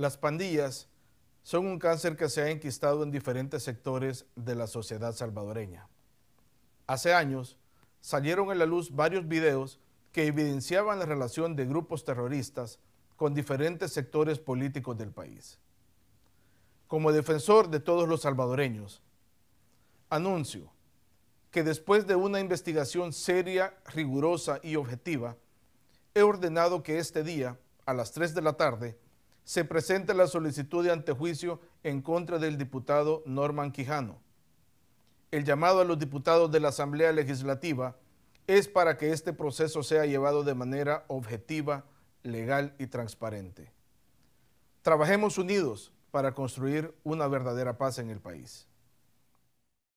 Las pandillas son un cáncer que se ha enquistado en diferentes sectores de la sociedad salvadoreña. Hace años salieron a la luz varios videos que evidenciaban la relación de grupos terroristas con diferentes sectores políticos del país. Como defensor de todos los salvadoreños, anuncio que después de una investigación seria, rigurosa y objetiva, he ordenado que este día, a las 3 de la tarde, se presenta la solicitud de antejuicio en contra del diputado Norman Quijano. El llamado a los diputados de la Asamblea Legislativa es para que este proceso sea llevado de manera objetiva, legal y transparente. Trabajemos unidos para construir una verdadera paz en el país.